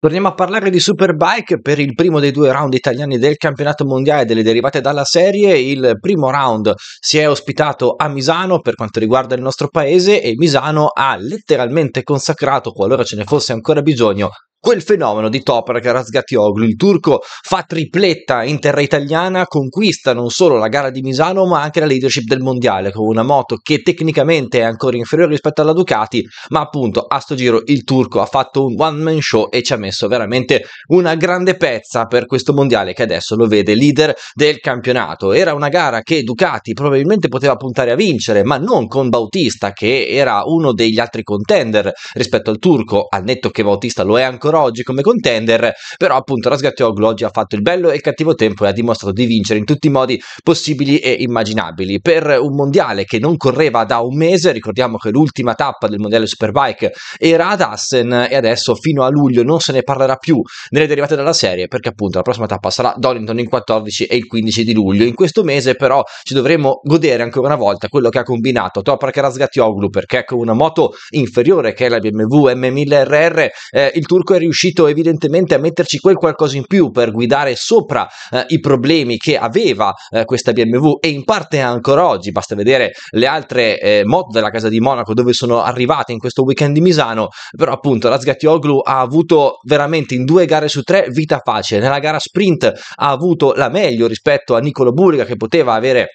Torniamo a parlare di Superbike per il primo dei due round italiani del campionato mondiale delle derivate dalla serie. Il primo round si è ospitato a Misano per quanto riguarda il nostro paese e Misano ha letteralmente consacrato, qualora ce ne fosse ancora bisogno, Quel fenomeno di Toprak Razgatioglu, il turco fa tripletta in terra italiana, conquista non solo la gara di Misano ma anche la leadership del mondiale con una moto che tecnicamente è ancora inferiore rispetto alla Ducati, ma appunto a sto giro il turco ha fatto un one man show e ci ha messo veramente una grande pezza per questo mondiale che adesso lo vede leader del campionato. Era una gara che Ducati probabilmente poteva puntare a vincere, ma non con Bautista che era uno degli altri contender rispetto al turco, al netto che Bautista lo è ancora ancora oggi come contender, però appunto Rasgatioglu oggi ha fatto il bello e il cattivo tempo e ha dimostrato di vincere in tutti i modi possibili e immaginabili. Per un mondiale che non correva da un mese, ricordiamo che l'ultima tappa del mondiale Superbike era ad Assen e adesso fino a luglio non se ne parlerà più nelle derivate della serie perché appunto la prossima tappa sarà Donington il 14 e il 15 di luglio. In questo mese però ci dovremo godere ancora una volta quello che ha combinato Toprak Rasgatioglu perché con una moto inferiore che è la BMW M1000RR eh, il turco è è riuscito evidentemente a metterci quel qualcosa in più per guidare sopra eh, i problemi che aveva eh, questa BMW e in parte ancora oggi, basta vedere le altre eh, moto della casa di Monaco dove sono arrivate in questo weekend di Misano, però appunto Razgatioglu ha avuto veramente in due gare su tre vita facile, nella gara sprint ha avuto la meglio rispetto a Nicolo Burga che poteva avere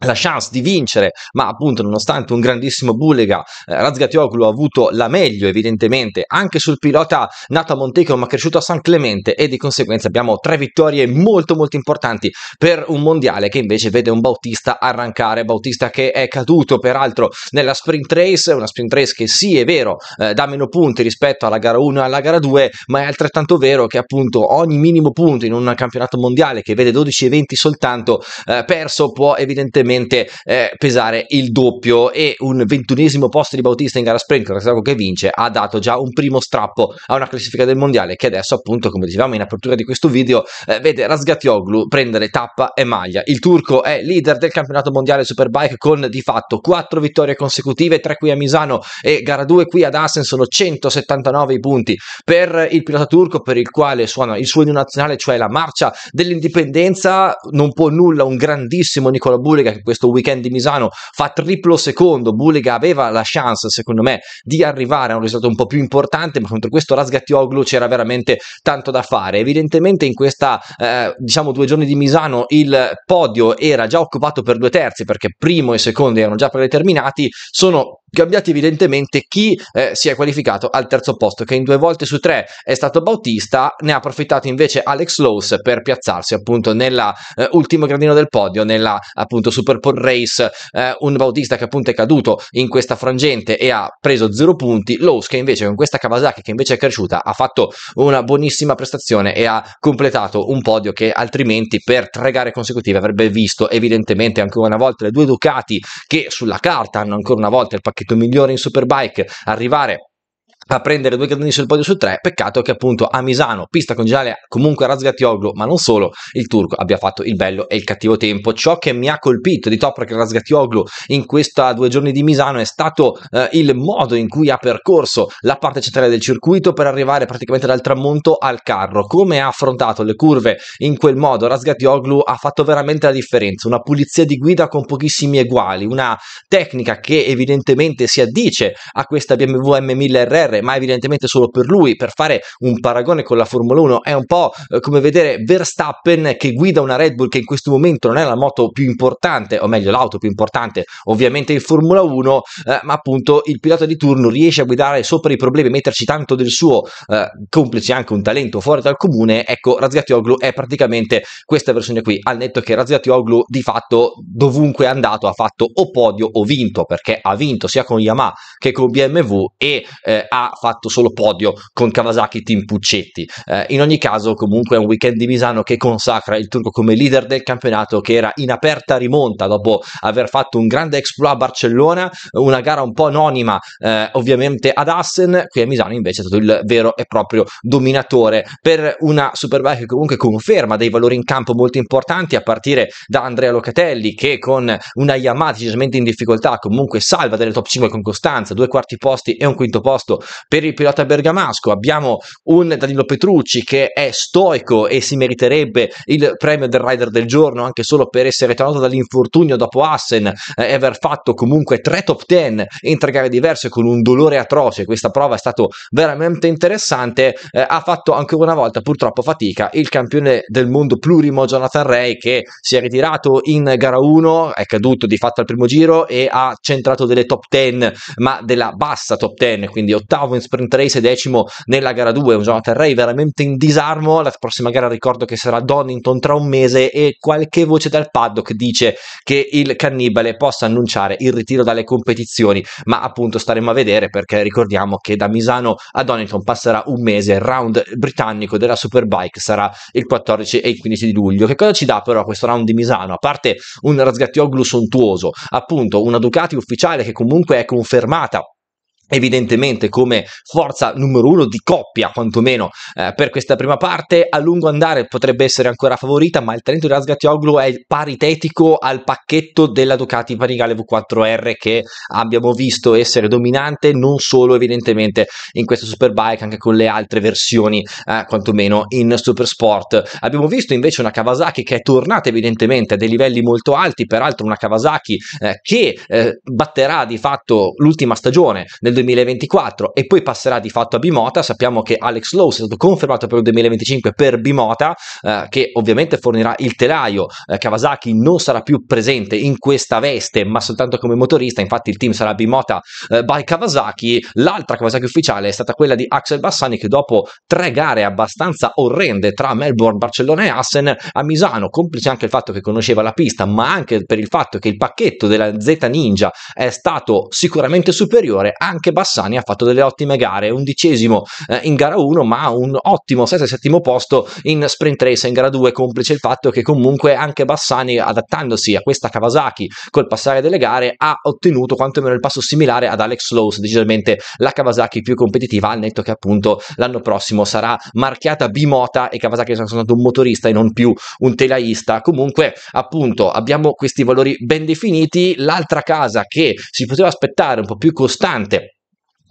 la chance di vincere, ma appunto nonostante un grandissimo Bulega, eh, Razgatioglu ha avuto la meglio evidentemente anche sul pilota nato a Montecchio ma cresciuto a San Clemente e di conseguenza abbiamo tre vittorie molto molto importanti per un mondiale che invece vede un Bautista arrancare, Bautista che è caduto peraltro nella sprint race, una sprint race che sì è vero eh, dà meno punti rispetto alla gara 1 e alla gara 2 ma è altrettanto vero che appunto ogni minimo punto in un campionato mondiale che vede 12 eventi soltanto eh, perso può evidentemente probabilmente eh, pesare il doppio e un ventunesimo posto di Bautista in gara sprint, Cracovia che vince, ha dato già un primo strappo a una classifica del mondiale che adesso appunto come dicevamo in apertura di questo video eh, vede Rasgatioglu prendere tappa e maglia. Il turco è leader del campionato mondiale Superbike con di fatto 4 vittorie consecutive, 3 qui a Misano e gara 2 qui ad Assen sono 179 i punti per il pilota turco per il quale suona il suo inno nazionale cioè la marcia dell'indipendenza, non può nulla un grandissimo Nicola Bulega questo weekend di Misano fa triplo secondo, Bulega aveva la chance secondo me di arrivare a un risultato un po' più importante, ma contro questo Rasgattioglu c'era veramente tanto da fare. Evidentemente in questa eh, diciamo due giorni di Misano il podio era già occupato per due terzi perché primo e secondo erano già predeterminati, sono Cambiati evidentemente chi eh, si è qualificato al terzo posto, che in due volte su tre è stato Bautista, ne ha approfittato invece Alex Lowe per piazzarsi appunto nell'ultimo eh, gradino del podio, nella appunto Super Bowl Race, eh, un Bautista che appunto è caduto in questa frangente e ha preso zero punti, Lowe che invece con questa Kawasaki che invece è cresciuta ha fatto una buonissima prestazione e ha completato un podio che altrimenti per tre gare consecutive avrebbe visto evidentemente ancora una volta le due Ducati che sulla carta hanno ancora una volta il pacchetto compito migliore in Superbike, arrivare a prendere due gradini sul podio su tre. Peccato che appunto a Misano, pista congeniale comunque a Razgatioglu, ma non solo, il turco abbia fatto il bello e il cattivo tempo. Ciò che mi ha colpito di Toprak Razgatioglu in questi due giorni di Misano è stato eh, il modo in cui ha percorso la parte centrale del circuito per arrivare praticamente dal tramonto al carro. Come ha affrontato le curve in quel modo Razgatioglu ha fatto veramente la differenza. Una pulizia di guida con pochissimi eguali, una tecnica che evidentemente si addice a questa BMW M1000RR GR, ma evidentemente solo per lui, per fare un paragone con la Formula 1, è un po' eh, come vedere Verstappen che guida una Red Bull che in questo momento non è la moto più importante, o meglio l'auto più importante ovviamente in Formula 1, eh, ma appunto il pilota di turno riesce a guidare sopra i problemi, metterci tanto del suo, eh, complice anche un talento fuori dal comune, ecco Oglu è praticamente questa versione qui, al netto che Oglu di fatto dovunque è andato ha fatto o podio o vinto, perché ha vinto sia con Yamaha che con BMW e eh, ha fatto solo podio con Kawasaki Team Puccetti. Eh, in ogni caso, comunque, è un weekend di Misano che consacra il turco come leader del campionato, che era in aperta rimonta dopo aver fatto un grande exploit a Barcellona, una gara un po' anonima, eh, ovviamente ad Assen. Qui a Misano, invece, è stato il vero e proprio dominatore per una Superbike che comunque conferma dei valori in campo molto importanti, a partire da Andrea Locatelli, che con una Yamaha decisamente in difficoltà, comunque salva delle top 5 con costanza, due quarti posti e un quinto posto per il pilota bergamasco abbiamo un Danilo Petrucci che è stoico e si meriterebbe il premio del rider del giorno anche solo per essere tornato dall'infortunio dopo Assen eh, e aver fatto comunque tre top 10 in tre gare diverse con un dolore atroce. Questa prova è stata veramente interessante. Eh, ha fatto ancora una volta purtroppo fatica il campione del mondo plurimo Jonathan Ray che si è ritirato in gara 1, è caduto di fatto al primo giro e ha centrato delle top 10 ma della bassa top 10, quindi ottavo ottavo in sprint race e decimo nella gara 2. Un Jonathan Ray veramente in disarmo. La prossima gara ricordo che sarà Donington tra un mese e qualche voce dal paddock dice che il cannibale possa annunciare il ritiro dalle competizioni, ma appunto staremo a vedere perché ricordiamo che da Misano a Donington passerà un mese. Il round britannico della Superbike sarà il 14 e il 15 di luglio. Che cosa ci dà però questo round di Misano? A parte un Razgattioglu sontuoso, appunto una Ducati ufficiale che comunque è confermata evidentemente come forza numero uno di coppia quantomeno eh, per questa prima parte a lungo andare potrebbe essere ancora favorita ma il talento di Razgatioglu è paritetico al pacchetto della Ducati Panigale V4R che abbiamo visto essere dominante non solo evidentemente in questo Superbike anche con le altre versioni eh, quantomeno in Supersport abbiamo visto invece una Kawasaki che è tornata evidentemente a dei livelli molto alti peraltro una Kawasaki eh, che eh, batterà di fatto l'ultima stagione del 2024 e poi passerà di fatto a Bimota. Sappiamo che Alex Lowe è stato confermato per il 2025 per Bimota, eh, che ovviamente fornirà il telaio. Eh, Kawasaki non sarà più presente in questa veste, ma soltanto come motorista. Infatti, il team sarà Bimota eh, by Kawasaki. L'altra Kawasaki ufficiale è stata quella di Axel Bassani, che dopo tre gare abbastanza orrende tra Melbourne, Barcellona e Assen a Misano, complice anche il fatto che conosceva la pista, ma anche per il fatto che il pacchetto della Z Ninja è stato sicuramente superiore anche anche Bassani ha fatto delle ottime gare, undicesimo eh, in gara 1 ma un ottimo sesto e settimo posto in sprint race in gara 2 complice il fatto che comunque anche Bassani adattandosi a questa Kawasaki col passare delle gare ha ottenuto quantomeno il passo similare ad Alex Lowe's, decisamente la Kawasaki più competitiva al netto che appunto l'anno prossimo sarà marchiata Bimota e Kawasaki sarà soltanto un motorista e non più un telaista, comunque appunto abbiamo questi valori ben definiti, l'altra casa che si poteva aspettare un po' più costante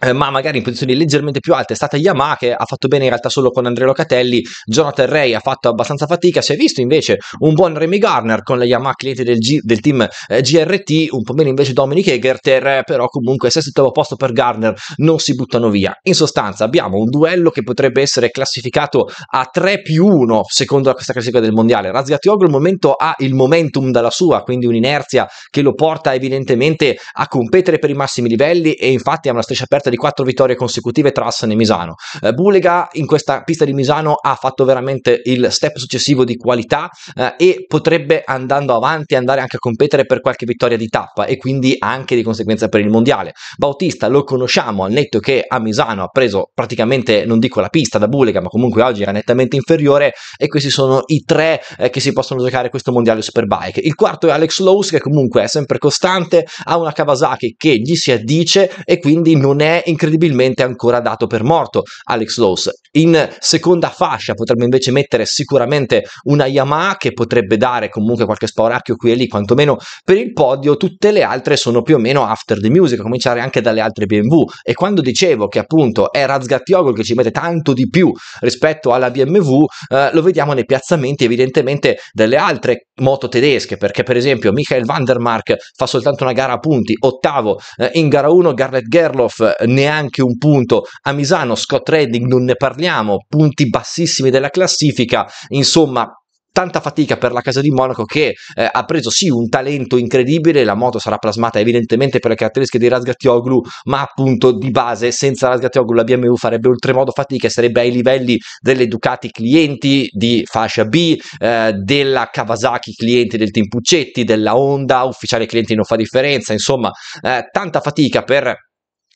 eh, ma magari in posizioni leggermente più alte è stata Yamaha che ha fatto bene in realtà solo con Andrea Locatelli, Jonathan Ray ha fatto abbastanza fatica, si è visto invece un buon Remy Garner con la Yamaha cliente del, G- del team eh, GRT, un po' meno invece Dominic Egerter, eh, però comunque sesto e ottavo posto per Garner non si buttano via. In sostanza abbiamo un duello che potrebbe essere classificato a 3 più 1 secondo questa classifica del mondiale, Razziatioglu al momento ha il momentum dalla sua, quindi un'inerzia che lo porta evidentemente a competere per i massimi livelli e infatti ha una striscia aperta di quattro vittorie consecutive tra Hassan e Misano. Eh, Bulega in questa pista di Misano ha fatto veramente il step successivo di qualità eh, e potrebbe andando avanti andare anche a competere per qualche vittoria di tappa e quindi anche di conseguenza per il mondiale. Bautista lo conosciamo al netto che a Misano ha preso praticamente, non dico la pista da Bulega, ma comunque oggi era nettamente inferiore e questi sono i tre eh, che si possono giocare questo mondiale Superbike. Il quarto è Alex Lowe's che comunque è sempre costante, ha una Kawasaki che gli si addice e quindi non è incredibilmente ancora dato per morto Alex Lowe's. In seconda fascia potremmo invece mettere sicuramente una Yamaha che potrebbe dare comunque qualche spauracchio qui e lì, quantomeno per il podio, tutte le altre sono più o meno after the music, a cominciare anche dalle altre BMW. E quando dicevo che appunto è Razgattioglu che ci mette tanto di più rispetto alla BMW, eh, lo vediamo nei piazzamenti evidentemente delle altre moto tedesche, perché per esempio Michael Vandermark fa soltanto una gara a punti, ottavo eh, in gara 1 Garrett Gerloff neanche un punto a Misano, Scott Redding non ne parliamo, punti bassissimi della classifica, insomma tanta fatica per la casa di Monaco che eh, ha preso sì un talento incredibile, la moto sarà plasmata evidentemente per le caratteristiche di Razgattioglu, ma appunto di base senza Razgattioglu la BMW farebbe oltremodo fatica e sarebbe ai livelli delle Ducati clienti di fascia B, eh, della Kawasaki clienti del team Puccetti, della Honda ufficiale clienti non fa differenza, insomma eh, tanta fatica per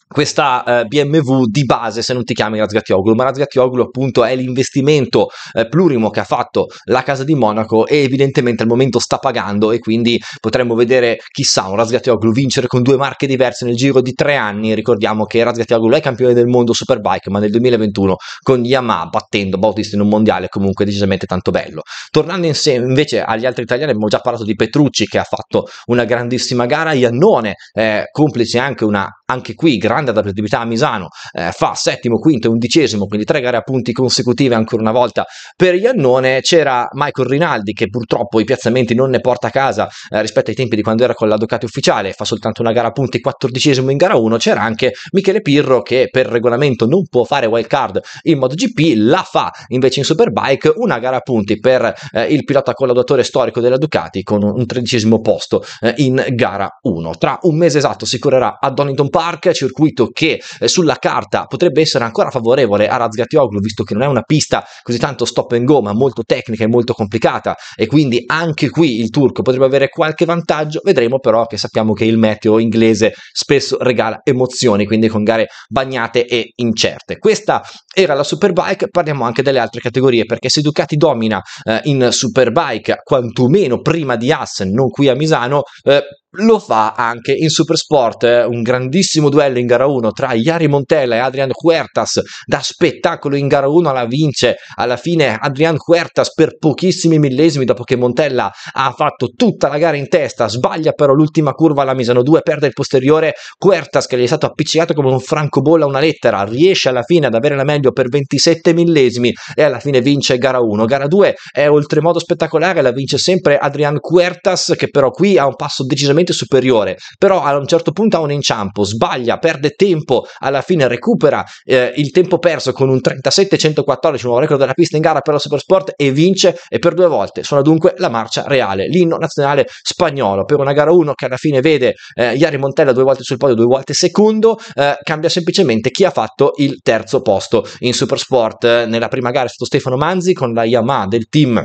questa eh, BMW di base se non ti chiami Razgattioglu, ma Razgattioglu appunto è l'investimento eh, plurimo che ha fatto la casa di Monaco e evidentemente al momento sta pagando e quindi potremmo vedere chissà un Razgattioglu vincere con due marche diverse nel giro di tre anni, ricordiamo che Razgattioglu è campione del mondo Superbike ma nel 2021 con Yamaha battendo Bautista in un mondiale comunque decisamente tanto bello. Tornando insieme invece agli altri italiani abbiamo già parlato di Petrucci che ha fatto una grandissima gara, Iannone eh, complice anche, una, anche qui grande standard per a Misano eh, fa settimo, quinto e undicesimo, quindi tre gare a punti consecutive ancora una volta per Iannone, c'era Michael Rinaldi che purtroppo i piazzamenti non ne porta a casa eh, rispetto ai tempi di quando era con la Ducati ufficiale, fa soltanto una gara a punti, quattordicesimo in gara 1, c'era anche Michele Pirro che per regolamento non può fare wild card in GP, la fa invece in Superbike, una gara a punti per eh, il pilota collaudatore storico della Ducati con un tredicesimo posto eh, in gara 1. Tra un mese esatto si correrà a Donington Park, circuito circuito che eh, sulla carta potrebbe essere ancora favorevole a Razgatioglu, visto che non è una pista così tanto stop and go, ma molto tecnica e molto complicata, e quindi anche qui il turco potrebbe avere qualche vantaggio. Vedremo però che sappiamo che il meteo inglese spesso regala emozioni, quindi con gare bagnate e incerte. Questa era la Superbike, parliamo anche delle altre categorie, perché se Ducati domina eh, in Superbike, quantomeno prima di Assen, non qui a Misano, eh, lo fa anche in Supersport, eh, un grandissimo duello in gara 1 tra Iari Montella e Adrian Huertas, da spettacolo in gara 1 la vince, alla fine Adrian Huertas per pochissimi millesimi dopo che Montella ha fatto tutta la gara in testa, sbaglia però l'ultima curva alla Misano 2, perde il posteriore, Huertas che gli è stato appiccicato come un francobolla una lettera, riesce alla fine ad avere la meglio per 27 millesimi e alla fine vince gara 1. Gara 2 è oltremodo spettacolare, la vince sempre Adrian Huertas che però qui ha un passo decisamente sicuramente superiore, però a un certo punto ha un inciampo, sbaglia, perde tempo, alla fine recupera eh, il tempo perso con un 37-114, nuovo record della pista in gara per la Supersport e vince e per due volte Suona dunque la marcia reale, l'inno nazionale spagnolo per una gara 1 che alla fine vede eh, Iari Montella due volte sul podio, due volte secondo, eh, cambia semplicemente chi ha fatto il terzo posto in Supersport. Nella prima gara è stato Stefano Manzi con la Yamaha del team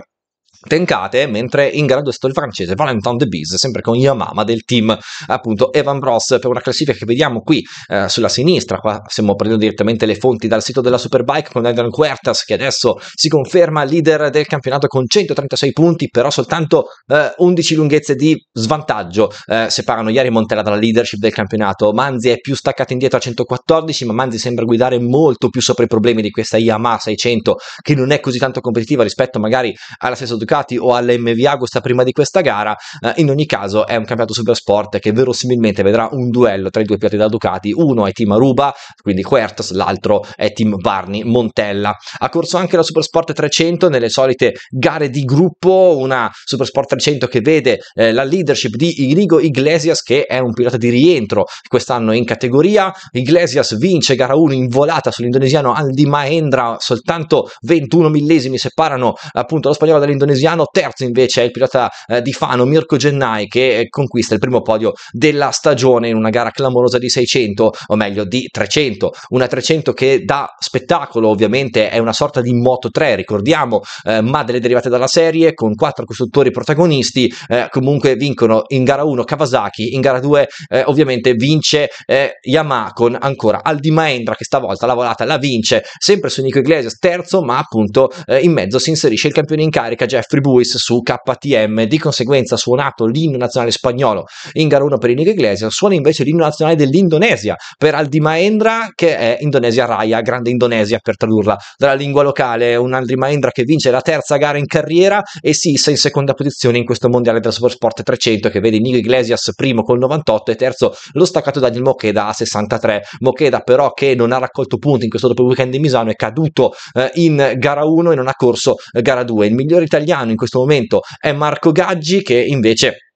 tencate, mentre in grado è stato il francese Valentin de Bise, sempre con Yamama del team appunto Evan Bros per una classifica che vediamo qui eh, sulla sinistra, qua stiamo prendendo direttamente le fonti dal sito della Superbike con Adrian Huertas che adesso si conferma leader del campionato con 136 punti, però soltanto eh, 11 lunghezze di svantaggio eh, separano Iari Montella dalla leadership del campionato, Manzi è più staccato indietro a 114, ma Manzi sembra guidare molto più sopra i problemi di questa Yamaha 600 che non è così tanto competitiva rispetto magari alla stessa Ducati giocati o all'MV Agusta prima di questa gara. Eh, in ogni caso è un campionato super sport che verosimilmente vedrà un duello tra i due piloti da Ducati, uno è team Aruba, quindi Quertos, l'altro è team Barney Montella. Ha corso anche la Supersport 300 nelle solite gare di gruppo, una Supersport 300 che vede eh, la leadership di Irigo Iglesias che è un pilota di rientro quest'anno in categoria. Iglesias vince gara 1 in volata sull'indonesiano Aldi Mahendra, soltanto 21 millesimi separano appunto lo spagnolo dall'indonesiano Veneziano, terzo invece è il pilota eh, di Fano Mirko Gennai che eh, conquista il primo podio della stagione in una gara clamorosa di 600 o meglio di 300, una 300 che da spettacolo ovviamente è una sorta di Moto 3 ricordiamo eh, ma delle derivate dalla serie con quattro costruttori protagonisti eh, comunque vincono in gara 1 Kawasaki, in gara 2 eh, ovviamente vince Yamaha con ancora Aldi Maendra che stavolta la volata la vince sempre su Nico Iglesias terzo ma appunto in mezzo si inserisce il campione in carica Jeff Fribuis su KTM. Di conseguenza ha suonato l'inno nazionale spagnolo in gara 1 per Enrico Iglesias, suona invece l'inno nazionale dell'Indonesia per Aldi Maendra che è Indonesia Raya, grande Indonesia per tradurla dalla lingua locale, un Aldi Maendra che vince la terza gara in carriera e si sa in seconda posizione in questo mondiale della Sport 300 che vede Nico Iglesias primo con 98 e terzo lo staccato Daniel Mocheda a 63. Mocheda però che non ha raccolto punti in questo dopo weekend di Misano è caduto eh, in gara 1 e non ha corso gara 2. Il migliore italiano italiano in questo momento è Marco Gaggi che invece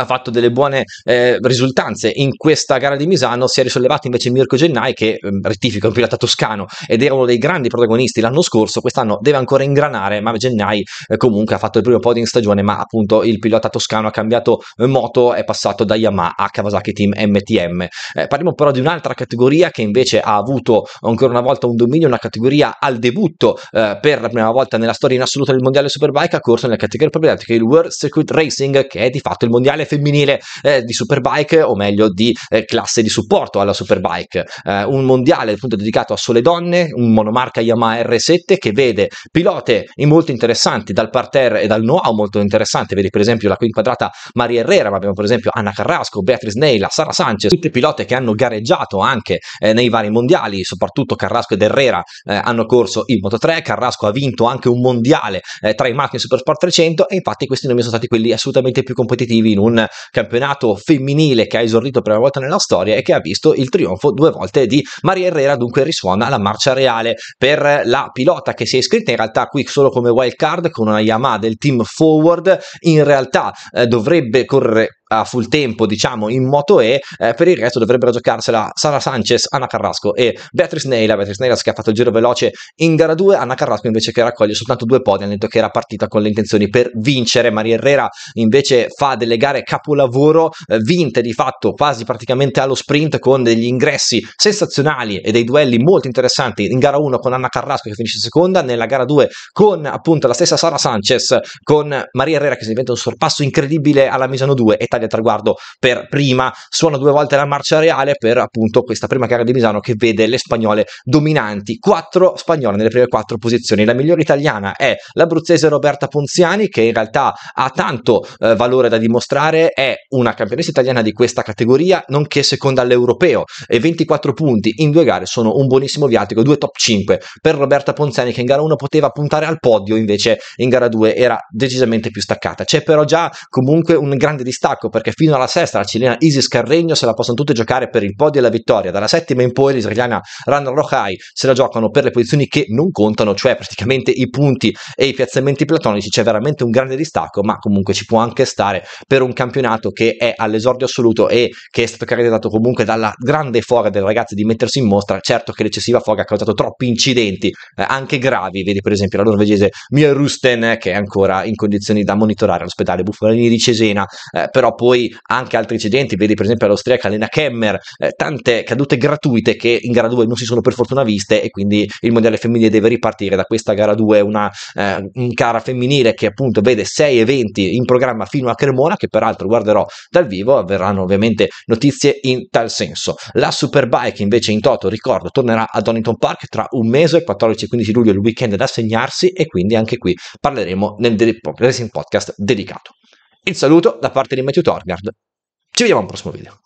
ha fatto delle buone eh, risultanze in questa gara di Misano si è risollevato invece Mirko Gennai che mm, rettifica un pilota toscano ed era uno dei grandi protagonisti l'anno scorso quest'anno deve ancora ingranare ma Gennai eh, comunque ha fatto il primo podio in stagione ma appunto il pilota toscano ha cambiato eh, moto è passato da Yamaha a Kawasaki Team MTM eh, parliamo però di un'altra categoria che invece ha avuto ancora una volta un dominio una categoria al debutto eh, per la prima volta nella storia in assoluto del mondiale Superbike ha corso nella categoria problematica il World Circuit Racing che è di fatto il mondiale nazionale femminile eh, di Superbike, o meglio di eh, classe di supporto alla Superbike. Eh, un mondiale appunto dedicato a sole donne, un monomarca Yamaha R7 che vede pilote molto interessanti dal parterre e dal know-how molto interessante. Vedi per esempio la qui inquadrata Maria Herrera, ma abbiamo per esempio Anna Carrasco, Beatrice Neila, Sara Sanchez, tutte pilote che hanno gareggiato anche eh, nei vari mondiali, soprattutto Carrasco ed Herrera eh, hanno corso il Moto 3, Carrasco ha vinto anche un mondiale eh, tra i macchine Supersport 300 e infatti questi nomi sono stati quelli assolutamente più competitivi in un un campionato femminile che ha esordito per la prima volta nella storia e che ha visto il trionfo due volte di Maria Herrera, dunque risuona la marcia reale per la pilota che si è iscritta in realtà qui solo come wild card con una Yamaha del team forward, in realtà eh, dovrebbe correre a full tempo, diciamo, in Moto E, eh, per il resto dovrebbero giocarsela Sara Sanchez, Anna Carrasco e Beatrice Neila. Beatrice Neila che ha fatto il giro veloce in gara 2, Anna Carrasco invece che raccoglie soltanto due podi, ha detto che era partita con le intenzioni per vincere. Maria Herrera invece fa delle gare capolavoro, eh, vinte di fatto quasi praticamente allo sprint con degli ingressi sensazionali e dei duelli molto interessanti in gara 1 con Anna Carrasco che finisce seconda, nella gara 2 con appunto la stessa Sara Sanchez, con Maria Herrera che si diventa un sorpasso incredibile alla Misano 2 e tagli del traguardo per prima, suona due volte la marcia reale per appunto questa prima gara di Misano che vede le spagnole dominanti, quattro spagnole nelle prime quattro posizioni, la migliore italiana è l'abruzzese Roberta Ponziani che in realtà ha tanto eh, valore da dimostrare, è una campionessa italiana di questa categoria, nonché seconda all'europeo e 24 punti in due gare sono un buonissimo viatico, due top 5 per Roberta Ponziani che in gara 1 poteva puntare al podio, invece in gara 2 era decisamente più staccata. C'è però già comunque un grande distacco perché fino alla sesta la cilena Isis Carregno se la possono tutte giocare per il podio e la vittoria, dalla settima in poi l'israeliana Rana Rohai se la giocano per le posizioni che non contano, cioè praticamente i punti e i piazzamenti platonici, c'è veramente un grande distacco, ma comunque ci può anche stare per un campionato che è all'esordio assoluto e che è stato caratterizzato comunque dalla grande foga del ragazzo di mettersi in mostra, certo che l'eccessiva foga ha causato troppi incidenti, eh, anche gravi, vedi per esempio la norvegese Mia Rusten eh, che è ancora in condizioni da monitorare all'ospedale Bufalini di Cesena, eh, però poi anche altri incidenti, vedi per esempio l'austriaca Lena Kemmer, eh, tante cadute gratuite che in gara 2 non si sono per fortuna viste e quindi il mondiale femminile deve ripartire da questa gara 2, una eh, gara femminile che appunto vede 6 eventi in programma fino a Cremona che peraltro guarderò dal vivo, avverranno ovviamente notizie in tal senso. La Superbike invece in toto, ricordo, tornerà a Donington Park tra un mese, 14 e 15 luglio, il weekend da segnarsi e quindi anche qui parleremo nel Racing Podcast dedicato. Il saluto da parte di Matthew Torgard. Ci vediamo al prossimo video.